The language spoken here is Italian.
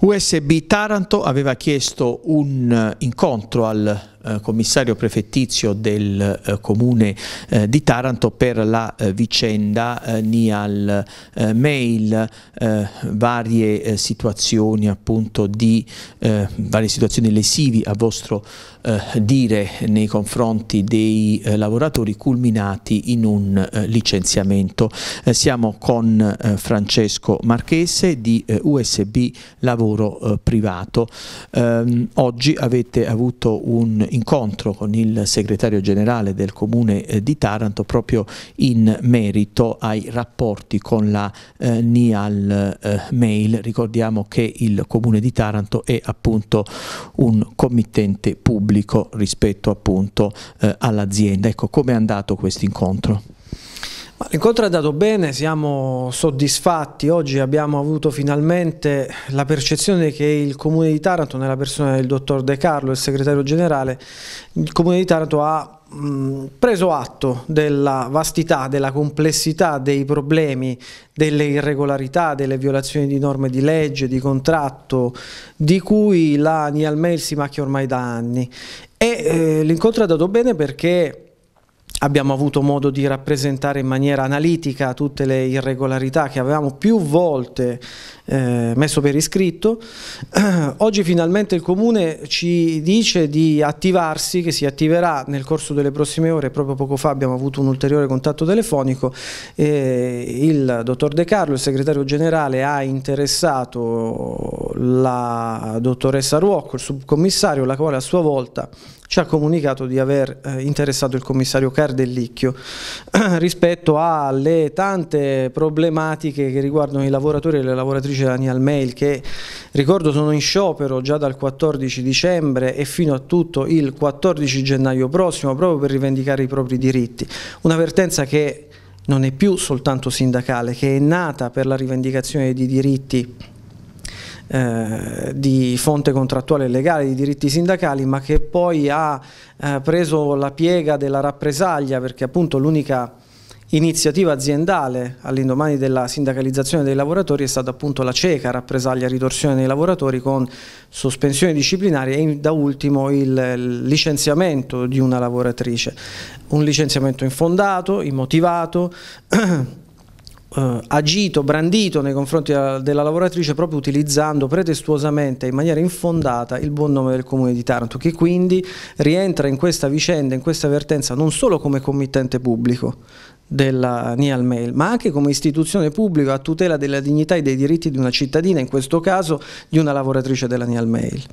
USB Taranto aveva chiesto un eh, incontro al eh, commissario prefettizio del eh, comune eh, di Taranto per la eh, vicenda eh, Nial Mail, varie situazioni appunto di varie situazioni lesivi a vostro dire nei confronti dei lavoratori culminati in un licenziamento. siamo con Francesco Marchese di USB Lavoro Privato. Ehm, oggi avete avuto un incontro con il segretario generale del comune eh, di Taranto proprio in merito ai rapporti con la eh, Nial eh, Mail. Ricordiamo che il comune di Taranto è appunto un committente pubblico rispetto appunto eh, all'azienda. Ecco, come è andato questo incontro? L'incontro è andato bene, siamo soddisfatti, oggi abbiamo avuto finalmente la percezione che il Comune di Taranto, nella persona del dottor De Carlo, il segretario generale, il Comune di Taranto ha preso atto della vastità, della complessità dei problemi, delle irregolarità, delle violazioni di norme di legge, di contratto, di cui la Nialmel si macchia ormai da anni. E eh, l'incontro è andato bene perché abbiamo avuto modo di rappresentare in maniera analitica tutte le irregolarità che avevamo più volte eh, messo per iscritto. Oggi finalmente il Comune ci dice di attivarsi, che si attiverà nel corso delle prossime ore, proprio poco fa abbiamo avuto un ulteriore contatto telefonico, eh, il dottor De Carlo, il segretario generale, ha interessato la dottoressa Ruocco, il subcommissario, la quale a sua volta ci ha comunicato di aver eh, interessato il commissario Cardellicchio rispetto alle tante problematiche che riguardano i lavoratori e le lavoratrici dell'Anial Mail che ricordo sono in sciopero già dal 14 dicembre e fino a tutto il 14 gennaio prossimo proprio per rivendicare i propri diritti. Una Un'avvertenza che non è più soltanto sindacale, che è nata per la rivendicazione di diritti eh, di fonte contrattuale e legale di diritti sindacali ma che poi ha eh, preso la piega della rappresaglia perché appunto l'unica iniziativa aziendale all'indomani della sindacalizzazione dei lavoratori è stata appunto la cieca rappresaglia ritorsione dei lavoratori con sospensioni disciplinari e da ultimo il licenziamento di una lavoratrice, un licenziamento infondato, immotivato eh, agito, brandito nei confronti eh, della, lavoratrice proprio utilizzando pretestuosamente in maniera infondata il buon nome del comune di Taranto che quindi rientra in questa vicenda, in questa vertenza non solo come committente pubblico della Nial Mail, ma anche come istituzione pubblica a tutela della dignità e dei diritti di una cittadina, in questo caso di una lavoratrice della Nial Mail.